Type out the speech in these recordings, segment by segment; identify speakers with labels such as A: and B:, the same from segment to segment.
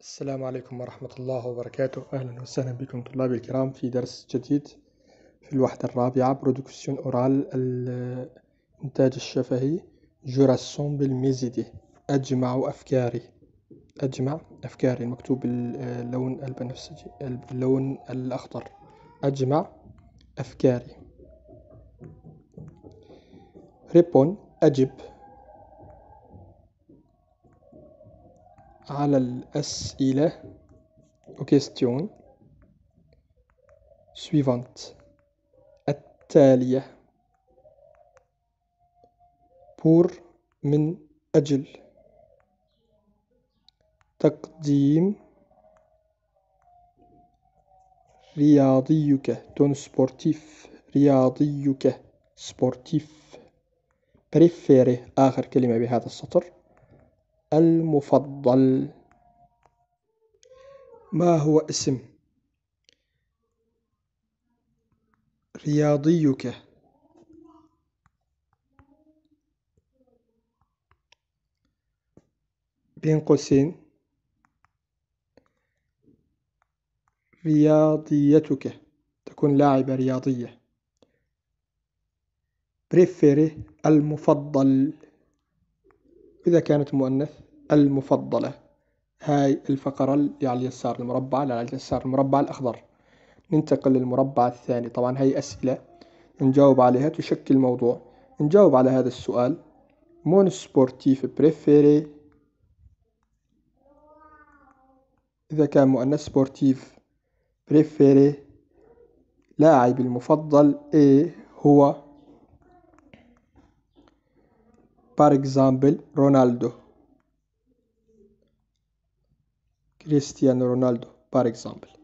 A: السلام عليكم ورحمة الله وبركاته أهلا وسهلا بكم طلابي الكرام في درس جديد في الوحدة الرابعة برودكسيون أورال الإنتاج الشفهي جوراسون بالميزيدي أجمع أفكاري أجمع أفكاري المكتوب باللون البنفسجي باللون الأخضر أجمع أفكاري ريبون أجب على الأسئلة question questions التالية بور من أجل تقديم رياضيك تون سبورتيف رياضيك سبورتيف بريفيري آخر كلمة بهذا السطر المفضل ما هو اسم رياضيك بين قوسين رياضيتك تكون لاعبة رياضية بريفيري المفضل إذا كانت مؤنث المفضلة هاي الفقرة اللي على اليسار المربع على اليسار المربع الأخضر ننتقل للمربع الثاني طبعا هاي أسئلة نجاوب عليها تشكل موضوع نجاوب على هذا السؤال مون سبورتيف بريفيري إذا كان مؤنث سبورتيف بريفيري لاعبي المفضل إيه هو par exemple رونالدو كريستيانو رونالدو par exemple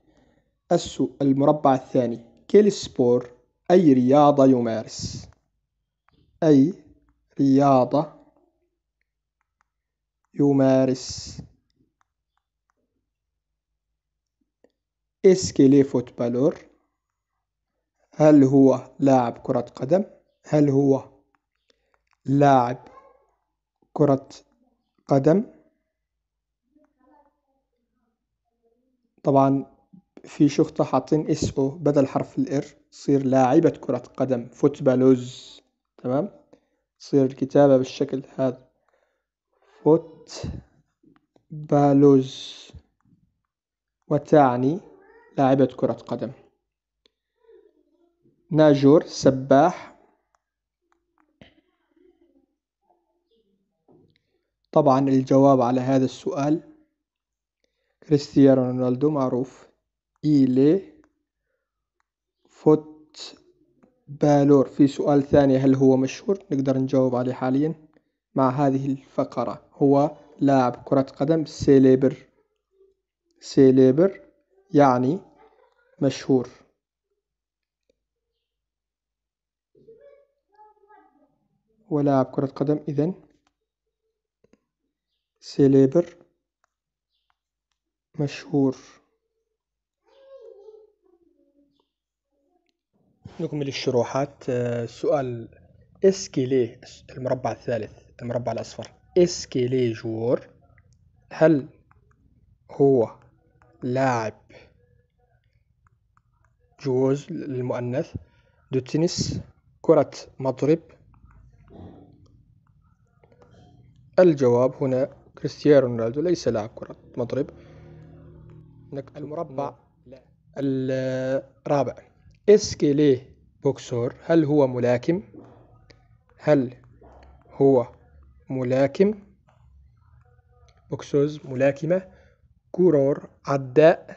A: السؤال المربع الثاني كيل سبور أي رياضة يمارس أي رياضة يمارس اسكيلي فوتبالور هل هو لاعب كرة قدم هل هو لاعب كرة قدم طبعا في شخطة حاطين اس او بدل حرف الار تصير لاعبة كرة قدم فوتبالوز تمام تصير الكتابة بالشكل هذا فوت بالوز وتعني لاعبة كرة قدم ناجور سباح طبعا الجواب على هذا السؤال كريستيانو رونالدو معروف إيلي فوت بالور في سؤال ثاني هل هو مشهور نقدر نجاوب عليه حاليا مع هذه الفقرة هو لاعب كرة قدم سيليبر سيليبر يعني مشهور ولاعب كرة قدم إذن سيليبر مشهور نكمل الشروحات آه، سؤال اسكيلي المربع الثالث المربع الأصفر اسكيلي جور هل هو لاعب جوز للمؤنث دو تنس كرة مضرب الجواب هنا كريستيانو رونالدو ليس لاعب كرة مضرب المربع لا الرابع اسكيلي بوكسور هل هو ملاكم هل هو ملاكم بوكسوز ملاكمة كورور عداء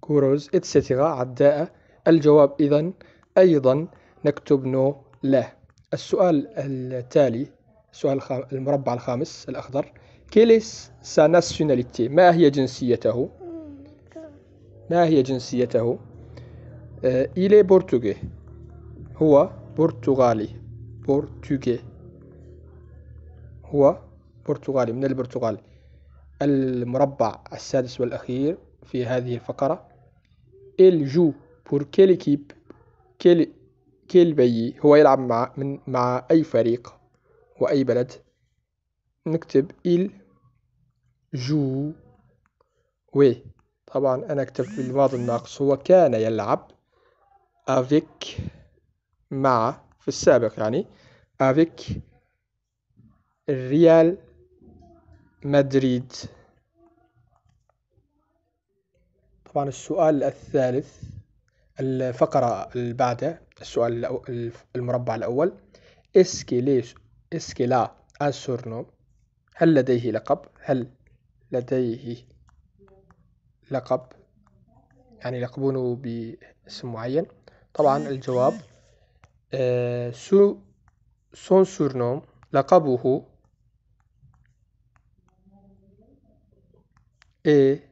A: كوروز اتسيتيغا عداء الجواب إذا أيضا نكتب نو لا السؤال التالي السؤال الخام... المربع الخامس الأخضر كيليس سا ناسيوناليتي ما هي جنسيته ما هي جنسيته آه إلي بورتوغي هو برتغالي بورتوغي هو برتغالي من البرتغال المربع السادس والأخير في هذه الفقرة إل جو بور كيل كيب كيل كيل بيي هو يلعب مع من مع أي فريق وأي بلد نكتب إل جو وي طبعا أنا كتبت بالماضي الناقص هو كان يلعب افيك مع في السابق يعني افيك ريال مدريد طبعا السؤال الثالث الفقرة اللي بعده السؤال المربع الأول اسكي ليش اسكيلا ce هل لديه لقب هل لديه لقب يعني يلقبونه باسم معين طبعا الجواب آه، سو سون سورنو لقبه ايه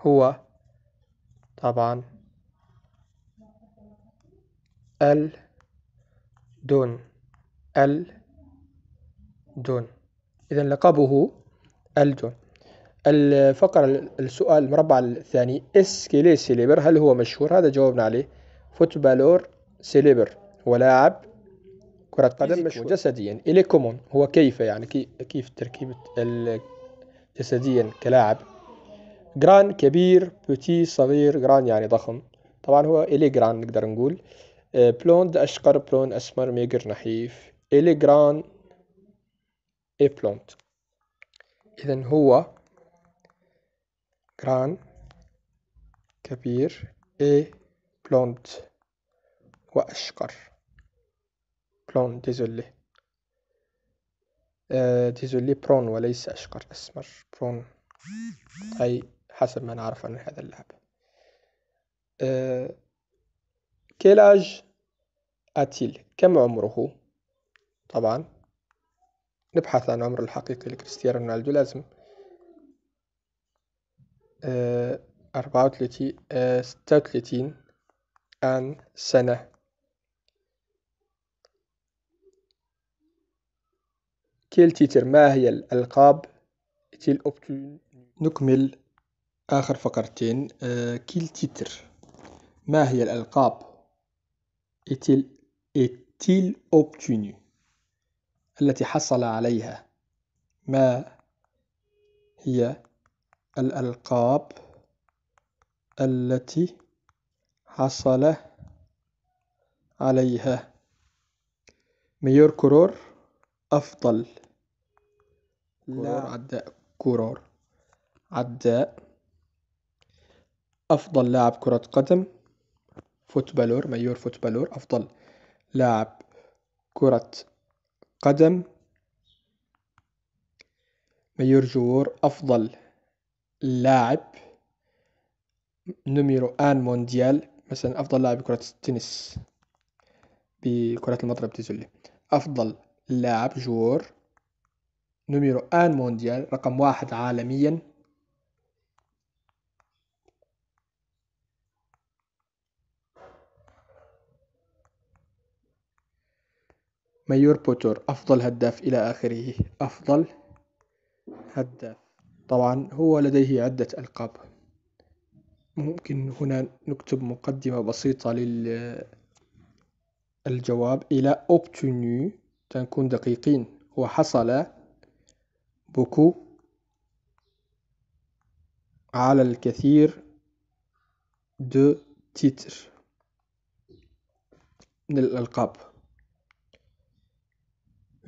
A: هو طبعا ال دون ال جون إذا لقبه الجون الفقرة السؤال المربع الثاني اسكيلي سيليبر هل هو مشهور هذا جاوبنا عليه فوتبالور سيليبر هو لاعب كرة قدم مشهور جسديا إلي كومون هو كيف يعني كيف تركيبة جسديا كلاعب جران كبير بوتي صغير جران يعني ضخم طبعا هو إلي جران نقدر نقول آه، بلوند أشقر بلون أسمر ميجر نحيف إلي جران plant إذا هو جران كبير a plant وأشقر بلون ديزولي آه، ديزولي برون وليس أشقر أسمر برون أي حسب ما نعرف عن هذا اللعب آه، كيلاج أتيل كم عمره طبعا نبحث عن عمر الحقيقي لكريستيانو رونالدو لازم آه، أربعة وثلاثين آه، ستة وثلاثين عن سنة كيل تيتر ما هي الألقاب تيل أوبتون نكمل آخر فقرتين آه، كيل تيتر ما هي الألقاب إتيل أوبتوني التي حصل عليها ما هي الألقاب التي حصل عليها ميور كرور أفضل لا عداء كرور عداء أفضل لاعب كرة قدم فوتبالور ميور فوتبالور أفضل لاعب كرة قدم ميور جور أفضل لاعب نميرو آن مونديال مثلا أفضل لاعب كرة التنس بكرة المضرب تيزولي أفضل لاعب جوور نميرو آن مونديال رقم واحد عالميا مايور بوتور أفضل هداف إلى آخره أفضل هداف طبعا هو لديه عدة ألقاب ممكن هنا نكتب مقدمة بسيطة للجواب إلى obtenu تنكون دقيقين وحصل بوكو على الكثير دو تيتر من الألقاب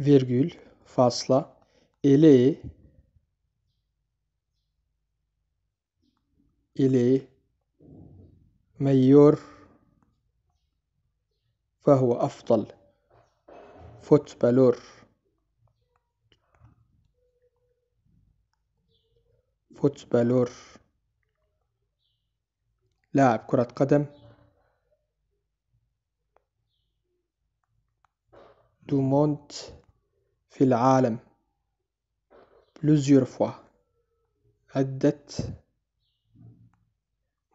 A: virgül فاصلة إليه إليه ميور فهو أفضل فوتبالور فوتبالور لاعب كرة قدم دومونت في العالم بلوزيور فوا عدة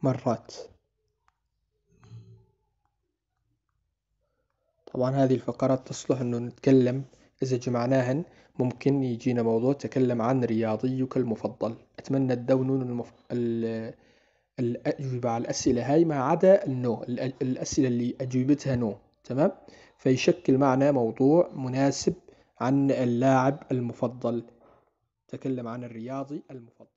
A: مرات طبعا هذه الفقرات تصلح انه نتكلم اذا جمعناهن ممكن يجينا موضوع تكلم عن رياضيك المفضل أتمنى تدونون المف... ال... الأجوبة على الأسئلة هاي ما عدا النو الأسئلة اللي أجوبتها نو تمام فيشكل معنا موضوع مناسب عن اللاعب المفضل تكلم عن الرياضي المفضل